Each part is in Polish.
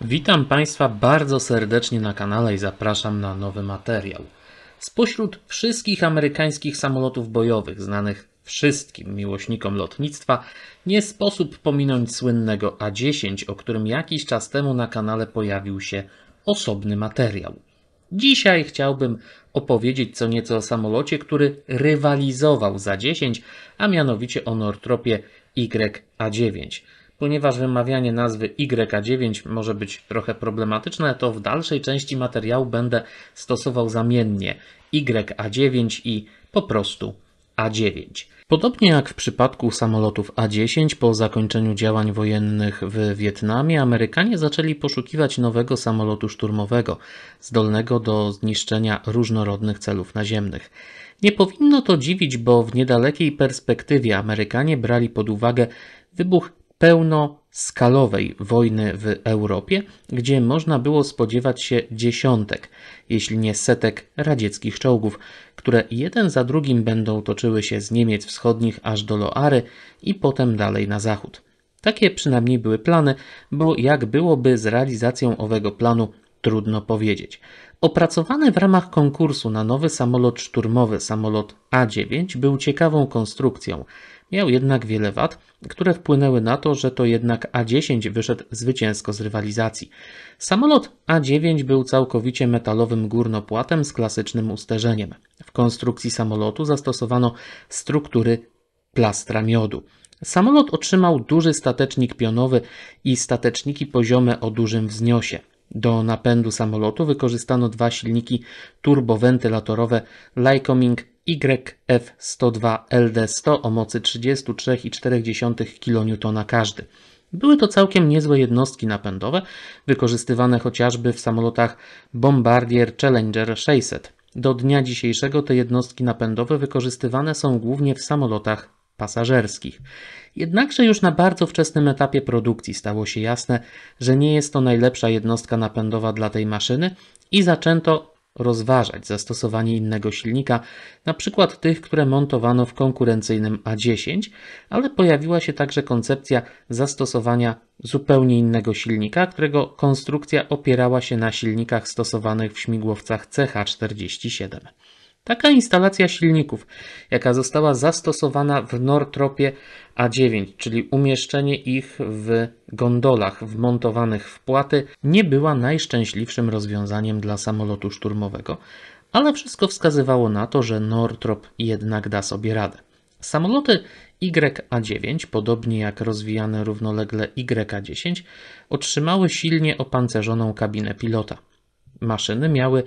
Witam Państwa bardzo serdecznie na kanale i zapraszam na nowy materiał. Spośród wszystkich amerykańskich samolotów bojowych, znanych wszystkim miłośnikom lotnictwa, nie sposób pominąć słynnego A-10, o którym jakiś czas temu na kanale pojawił się osobny materiał. Dzisiaj chciałbym opowiedzieć co nieco o samolocie, który rywalizował za 10, a mianowicie o Nortropie YA-9. Ponieważ wymawianie nazwy YK9 może być trochę problematyczne, to w dalszej części materiału będę stosował zamiennie YA9 i po prostu A9. Podobnie jak w przypadku samolotów A10, po zakończeniu działań wojennych w Wietnamie, Amerykanie zaczęli poszukiwać nowego samolotu szturmowego, zdolnego do zniszczenia różnorodnych celów naziemnych. Nie powinno to dziwić, bo w niedalekiej perspektywie Amerykanie brali pod uwagę wybuch pełnoskalowej wojny w Europie, gdzie można było spodziewać się dziesiątek, jeśli nie setek radzieckich czołgów, które jeden za drugim będą toczyły się z Niemiec wschodnich aż do Loary i potem dalej na zachód. Takie przynajmniej były plany, bo jak byłoby z realizacją owego planu, trudno powiedzieć. Opracowany w ramach konkursu na nowy samolot szturmowy, samolot A9, był ciekawą konstrukcją. Miał jednak wiele wad, które wpłynęły na to, że to jednak A-10 wyszedł zwycięsko z rywalizacji. Samolot A-9 był całkowicie metalowym górnopłatem z klasycznym usterzeniem. W konstrukcji samolotu zastosowano struktury plastra miodu. Samolot otrzymał duży statecznik pionowy i stateczniki poziome o dużym wzniosie. Do napędu samolotu wykorzystano dwa silniki turbowentylatorowe Lycoming YF102LD100 o mocy 33,4 kN każdy. Były to całkiem niezłe jednostki napędowe, wykorzystywane chociażby w samolotach Bombardier Challenger 600. Do dnia dzisiejszego te jednostki napędowe wykorzystywane są głównie w samolotach pasażerskich. Jednakże już na bardzo wczesnym etapie produkcji stało się jasne, że nie jest to najlepsza jednostka napędowa dla tej maszyny i zaczęto rozważać zastosowanie innego silnika, na przykład tych, które montowano w konkurencyjnym A10, ale pojawiła się także koncepcja zastosowania zupełnie innego silnika, którego konstrukcja opierała się na silnikach stosowanych w śmigłowcach CH-47. Taka instalacja silników, jaka została zastosowana w Nortropie A9, czyli umieszczenie ich w gondolach wmontowanych w płaty, nie była najszczęśliwszym rozwiązaniem dla samolotu szturmowego, ale wszystko wskazywało na to, że Northrop jednak da sobie radę. Samoloty YA9, podobnie jak rozwijane równolegle YA10, otrzymały silnie opancerzoną kabinę pilota. Maszyny miały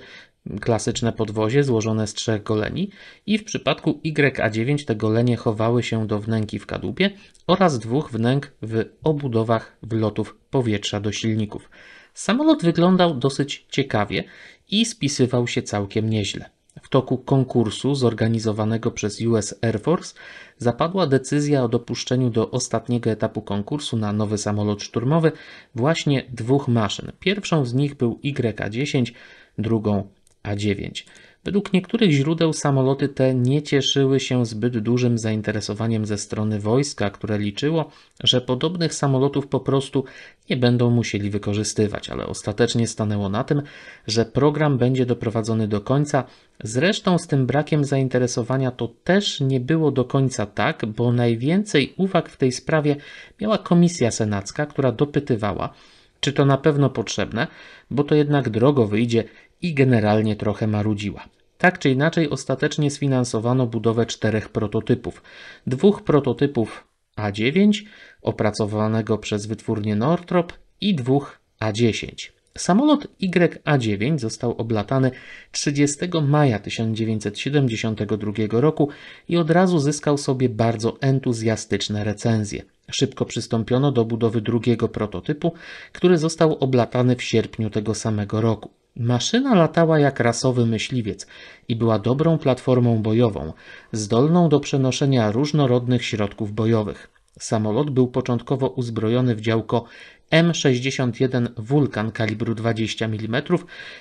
klasyczne podwozie złożone z trzech goleni i w przypadku YA9 te golenie chowały się do wnęki w kadłubie oraz dwóch wnęk w obudowach wlotów powietrza do silników. Samolot wyglądał dosyć ciekawie i spisywał się całkiem nieźle. W toku konkursu zorganizowanego przez US Air Force zapadła decyzja o dopuszczeniu do ostatniego etapu konkursu na nowy samolot szturmowy właśnie dwóch maszyn. Pierwszą z nich był YK-10, drugą a9. Według niektórych źródeł samoloty te nie cieszyły się zbyt dużym zainteresowaniem ze strony wojska, które liczyło, że podobnych samolotów po prostu nie będą musieli wykorzystywać, ale ostatecznie stanęło na tym, że program będzie doprowadzony do końca. Zresztą z tym brakiem zainteresowania to też nie było do końca tak, bo najwięcej uwag w tej sprawie miała komisja senacka, która dopytywała, czy to na pewno potrzebne, bo to jednak drogo wyjdzie, i generalnie trochę marudziła. Tak czy inaczej, ostatecznie sfinansowano budowę czterech prototypów. Dwóch prototypów A9, opracowanego przez wytwórnię Northrop, i dwóch A10. Samolot YA-9 został oblatany 30 maja 1972 roku i od razu zyskał sobie bardzo entuzjastyczne recenzje. Szybko przystąpiono do budowy drugiego prototypu, który został oblatany w sierpniu tego samego roku. Maszyna latała jak rasowy myśliwiec i była dobrą platformą bojową, zdolną do przenoszenia różnorodnych środków bojowych. Samolot był początkowo uzbrojony w działko M61 Vulcan kalibru 20 mm,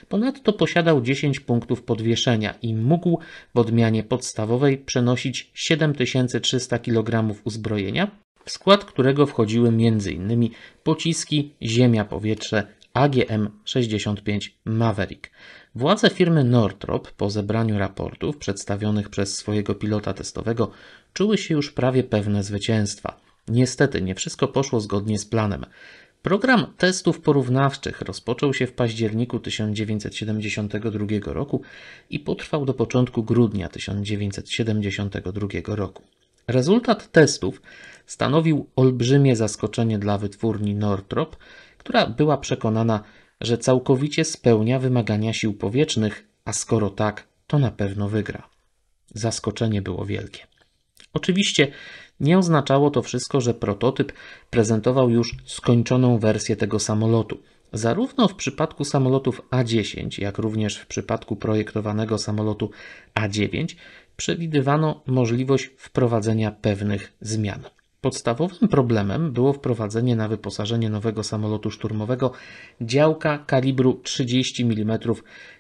ponadto posiadał 10 punktów podwieszenia i mógł w odmianie podstawowej przenosić 7300 kg uzbrojenia, w skład którego wchodziły m.in. pociski, ziemia, powietrze AGM-65 Maverick. Władze firmy Northrop po zebraniu raportów przedstawionych przez swojego pilota testowego czuły się już prawie pewne zwycięstwa. Niestety nie wszystko poszło zgodnie z planem. Program testów porównawczych rozpoczął się w październiku 1972 roku i potrwał do początku grudnia 1972 roku. Rezultat testów stanowił olbrzymie zaskoczenie dla wytwórni Northrop która była przekonana, że całkowicie spełnia wymagania sił powietrznych, a skoro tak, to na pewno wygra. Zaskoczenie było wielkie. Oczywiście nie oznaczało to wszystko, że prototyp prezentował już skończoną wersję tego samolotu. Zarówno w przypadku samolotów A10, jak również w przypadku projektowanego samolotu A9 przewidywano możliwość wprowadzenia pewnych zmian. Podstawowym problemem było wprowadzenie na wyposażenie nowego samolotu szturmowego działka kalibru 30 mm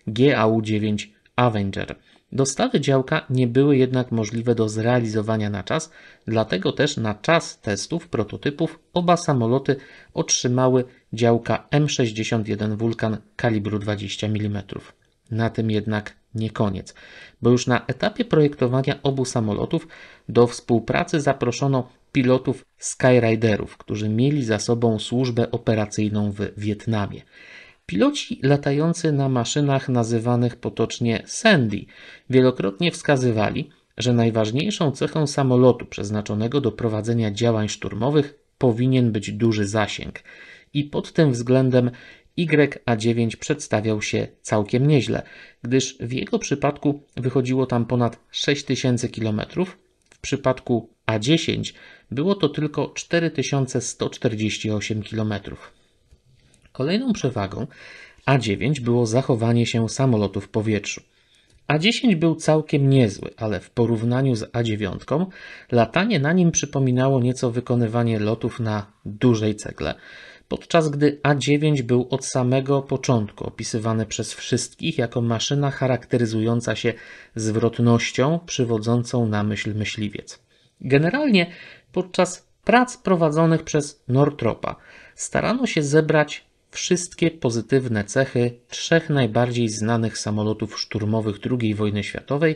GAU-9 Avenger. Dostawy działka nie były jednak możliwe do zrealizowania na czas, dlatego też na czas testów prototypów oba samoloty otrzymały działka M61 Vulcan kalibru 20 mm. Na tym jednak nie koniec, bo już na etapie projektowania obu samolotów do współpracy zaproszono pilotów Skyriderów, którzy mieli za sobą służbę operacyjną w Wietnamie. Piloci latający na maszynach nazywanych potocznie Sandy wielokrotnie wskazywali, że najważniejszą cechą samolotu przeznaczonego do prowadzenia działań szturmowych powinien być duży zasięg. I pod tym względem YA9 przedstawiał się całkiem nieźle, gdyż w jego przypadku wychodziło tam ponad 6000 km, w przypadku A10 było to tylko 4148 km. Kolejną przewagą A9 było zachowanie się samolotu w powietrzu. A10 był całkiem niezły, ale w porównaniu z A9 latanie na nim przypominało nieco wykonywanie lotów na dużej cegle podczas gdy A9 był od samego początku opisywany przez wszystkich jako maszyna charakteryzująca się zwrotnością przywodzącą na myśl myśliwiec. Generalnie podczas prac prowadzonych przez Northropa starano się zebrać wszystkie pozytywne cechy trzech najbardziej znanych samolotów szturmowych II wojny światowej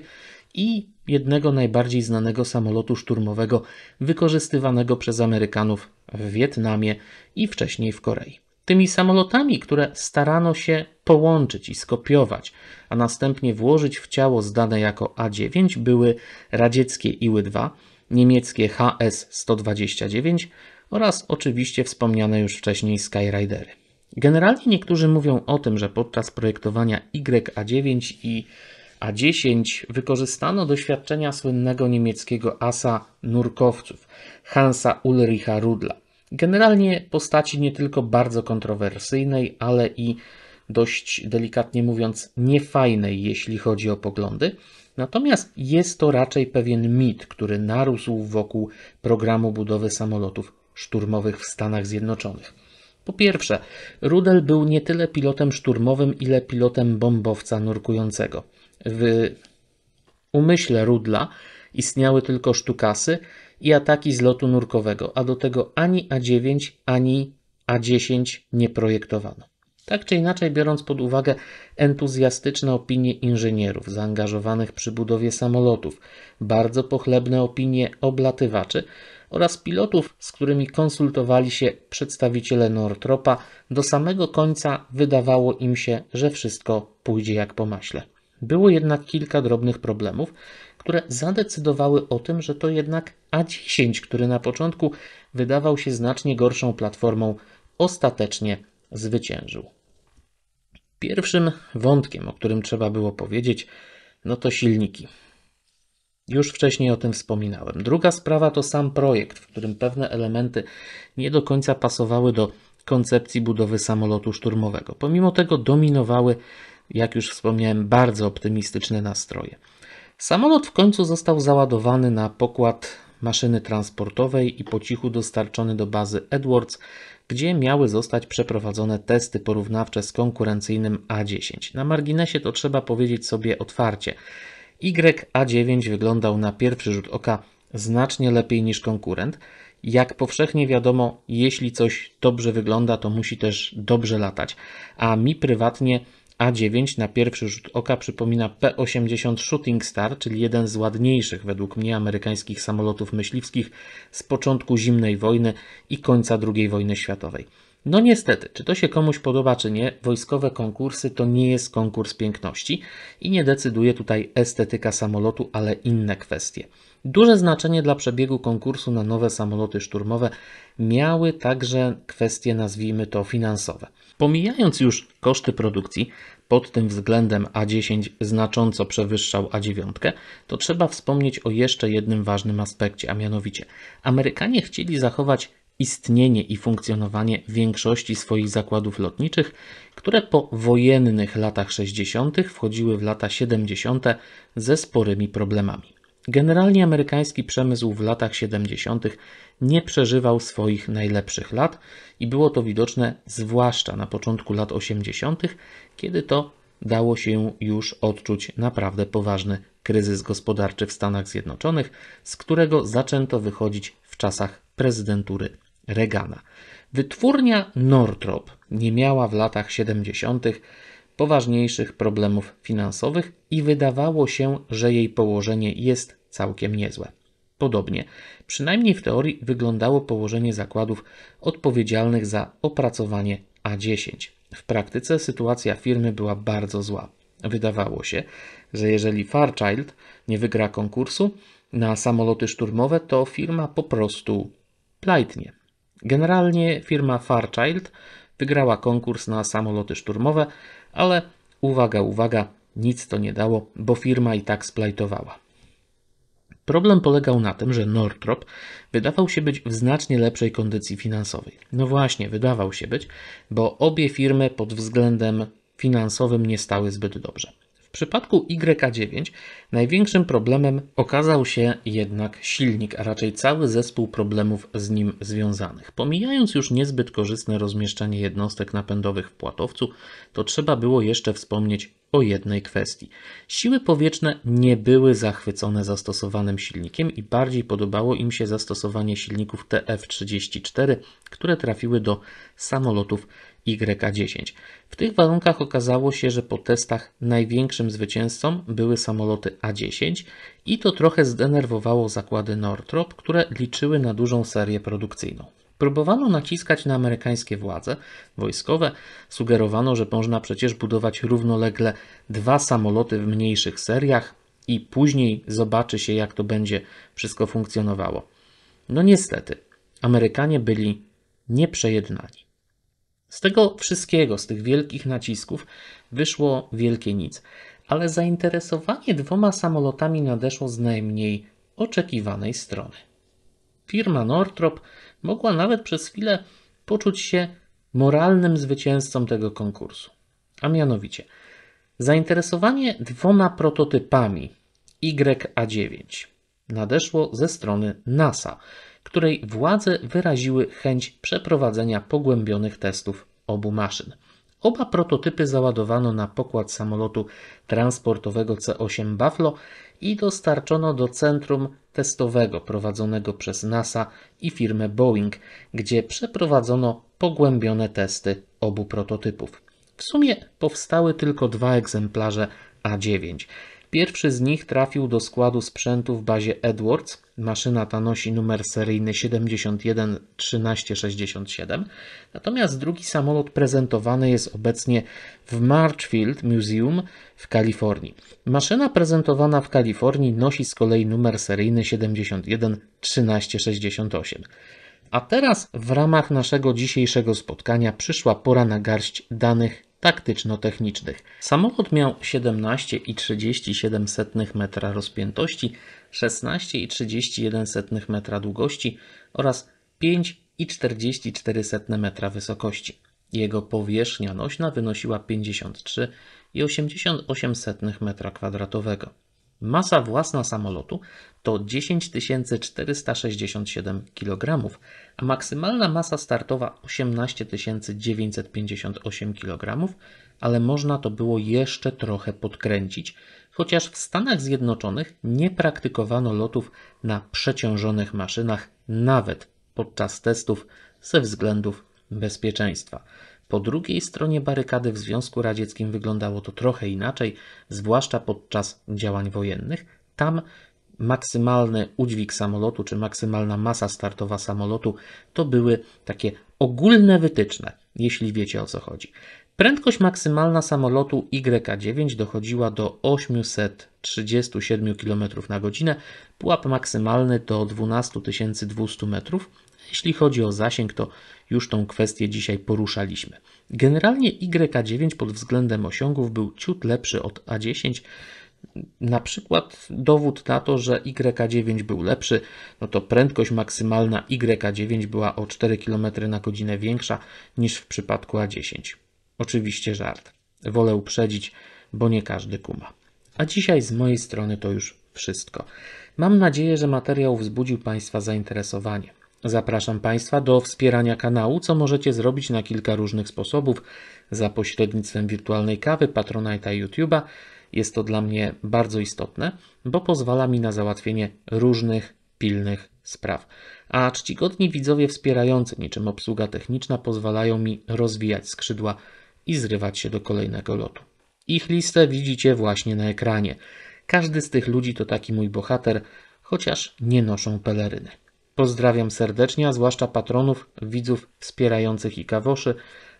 i jednego najbardziej znanego samolotu szturmowego wykorzystywanego przez Amerykanów w Wietnamie i wcześniej w Korei. Tymi samolotami, które starano się połączyć i skopiować, a następnie włożyć w ciało zdane jako A9, były radzieckie Iły-2, niemieckie HS-129 oraz oczywiście wspomniane już wcześniej Skyridery. Generalnie niektórzy mówią o tym, że podczas projektowania YA9 i a 10 wykorzystano doświadczenia słynnego niemieckiego asa nurkowców Hansa Ulricha Rudla. Generalnie postaci nie tylko bardzo kontrowersyjnej, ale i dość delikatnie mówiąc niefajnej, jeśli chodzi o poglądy. Natomiast jest to raczej pewien mit, który narósł wokół programu budowy samolotów szturmowych w Stanach Zjednoczonych. Po pierwsze, Rudel był nie tyle pilotem szturmowym, ile pilotem bombowca nurkującego. W umyśle Rudla istniały tylko sztukasy i ataki z lotu nurkowego, a do tego ani A9, ani A10 nie projektowano. Tak czy inaczej, biorąc pod uwagę entuzjastyczne opinie inżynierów zaangażowanych przy budowie samolotów, bardzo pochlebne opinie oblatywaczy oraz pilotów, z którymi konsultowali się przedstawiciele Northropa do samego końca wydawało im się, że wszystko pójdzie jak po maśle. Było jednak kilka drobnych problemów, które zadecydowały o tym, że to jednak A10, który na początku wydawał się znacznie gorszą platformą, ostatecznie zwyciężył. Pierwszym wątkiem, o którym trzeba było powiedzieć, no to silniki. Już wcześniej o tym wspominałem. Druga sprawa to sam projekt, w którym pewne elementy nie do końca pasowały do koncepcji budowy samolotu szturmowego. Pomimo tego dominowały jak już wspomniałem, bardzo optymistyczne nastroje. Samolot w końcu został załadowany na pokład maszyny transportowej i po cichu dostarczony do bazy Edwards, gdzie miały zostać przeprowadzone testy porównawcze z konkurencyjnym A10. Na marginesie to trzeba powiedzieć sobie otwarcie. YA9 wyglądał na pierwszy rzut oka znacznie lepiej niż konkurent. Jak powszechnie wiadomo, jeśli coś dobrze wygląda, to musi też dobrze latać. A mi prywatnie a9 na pierwszy rzut oka przypomina P-80 Shooting Star, czyli jeden z ładniejszych według mnie amerykańskich samolotów myśliwskich z początku zimnej wojny i końca II wojny światowej. No niestety, czy to się komuś podoba, czy nie, wojskowe konkursy to nie jest konkurs piękności i nie decyduje tutaj estetyka samolotu, ale inne kwestie. Duże znaczenie dla przebiegu konkursu na nowe samoloty szturmowe miały także kwestie, nazwijmy to, finansowe. Pomijając już koszty produkcji, pod tym względem A10 znacząco przewyższał A9, to trzeba wspomnieć o jeszcze jednym ważnym aspekcie, a mianowicie Amerykanie chcieli zachować istnienie i funkcjonowanie większości swoich zakładów lotniczych, które po wojennych latach 60. wchodziły w lata 70. ze sporymi problemami. Generalnie amerykański przemysł w latach 70. nie przeżywał swoich najlepszych lat i było to widoczne zwłaszcza na początku lat 80., kiedy to dało się już odczuć naprawdę poważny kryzys gospodarczy w Stanach Zjednoczonych, z którego zaczęto wychodzić w czasach prezydentury Reagana. Wytwórnia Northrop nie miała w latach 70 poważniejszych problemów finansowych i wydawało się, że jej położenie jest całkiem niezłe. Podobnie, przynajmniej w teorii, wyglądało położenie zakładów odpowiedzialnych za opracowanie A10. W praktyce sytuacja firmy była bardzo zła. Wydawało się, że jeżeli Fairchild nie wygra konkursu na samoloty szturmowe, to firma po prostu plajtnie. Generalnie firma Fairchild Wygrała konkurs na samoloty szturmowe, ale uwaga, uwaga, nic to nie dało, bo firma i tak splajtowała. Problem polegał na tym, że Northrop wydawał się być w znacznie lepszej kondycji finansowej. No właśnie, wydawał się być, bo obie firmy pod względem finansowym nie stały zbyt dobrze przypadku YK9 największym problemem okazał się jednak silnik, a raczej cały zespół problemów z nim związanych. Pomijając już niezbyt korzystne rozmieszczanie jednostek napędowych w płatowcu, to trzeba było jeszcze wspomnieć o jednej kwestii. Siły powietrzne nie były zachwycone zastosowanym silnikiem i bardziej podobało im się zastosowanie silników TF-34, które trafiły do samolotów YK-10. W tych warunkach okazało się, że po testach największym zwycięzcą były samoloty A-10 i to trochę zdenerwowało zakłady Northrop, które liczyły na dużą serię produkcyjną. Próbowano naciskać na amerykańskie władze wojskowe, sugerowano, że można przecież budować równolegle dwa samoloty w mniejszych seriach i później zobaczy się, jak to będzie wszystko funkcjonowało. No niestety, Amerykanie byli nieprzejednani. Z tego wszystkiego, z tych wielkich nacisków, wyszło wielkie nic, ale zainteresowanie dwoma samolotami nadeszło z najmniej oczekiwanej strony. Firma Northrop Mogła nawet przez chwilę poczuć się moralnym zwycięzcą tego konkursu. A mianowicie zainteresowanie dwoma prototypami YA9 nadeszło ze strony NASA, której władze wyraziły chęć przeprowadzenia pogłębionych testów obu maszyn. Oba prototypy załadowano na pokład samolotu transportowego C8 Buffalo i dostarczono do centrum testowego prowadzonego przez NASA i firmę Boeing, gdzie przeprowadzono pogłębione testy obu prototypów. W sumie powstały tylko dwa egzemplarze A9. Pierwszy z nich trafił do składu sprzętu w bazie Edwards. Maszyna ta nosi numer seryjny 71 1367. Natomiast drugi samolot prezentowany jest obecnie w Marchfield Museum w Kalifornii. Maszyna prezentowana w Kalifornii nosi z kolei numer seryjny 71 1368. A teraz w ramach naszego dzisiejszego spotkania przyszła pora na garść danych taktyczno-technicznych. Samochód miał 17,37 metra rozpiętości, 16,31 metra długości oraz 5,44 metra wysokości. Jego powierzchnia nośna wynosiła 53,88 m2. Masa własna samolotu to 10 467 kg, a maksymalna masa startowa 18 958 kg, ale można to było jeszcze trochę podkręcić, chociaż w Stanach Zjednoczonych nie praktykowano lotów na przeciążonych maszynach nawet podczas testów ze względów bezpieczeństwa. Po drugiej stronie barykady w Związku Radzieckim wyglądało to trochę inaczej, zwłaszcza podczas działań wojennych. Tam maksymalny udźwig samolotu czy maksymalna masa startowa samolotu to były takie ogólne wytyczne, jeśli wiecie o co chodzi. Prędkość maksymalna samolotu YK-9 dochodziła do 837 km na godzinę, pułap maksymalny to 12 200 m. Jeśli chodzi o zasięg, to już tą kwestię dzisiaj poruszaliśmy. Generalnie YK9 pod względem osiągów był ciut lepszy od A10. Na przykład dowód na to, że YK9 był lepszy, no to prędkość maksymalna YK9 była o 4 km na godzinę większa niż w przypadku A10. Oczywiście żart. Wolę uprzedzić, bo nie każdy kuma. A dzisiaj z mojej strony to już wszystko. Mam nadzieję, że materiał wzbudził Państwa zainteresowanie. Zapraszam Państwa do wspierania kanału, co możecie zrobić na kilka różnych sposobów za pośrednictwem wirtualnej kawy, Patronite'a i YouTube'a. Jest to dla mnie bardzo istotne, bo pozwala mi na załatwienie różnych pilnych spraw. A czcigodni widzowie wspierający niczym obsługa techniczna pozwalają mi rozwijać skrzydła i zrywać się do kolejnego lotu. Ich listę widzicie właśnie na ekranie. Każdy z tych ludzi to taki mój bohater, chociaż nie noszą peleryny. Pozdrawiam serdecznie, a zwłaszcza patronów, widzów wspierających i kawoszy,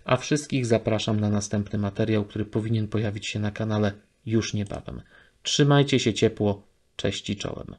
a wszystkich zapraszam na następny materiał, który powinien pojawić się na kanale już niebawem. Trzymajcie się ciepło, cześć i czołem.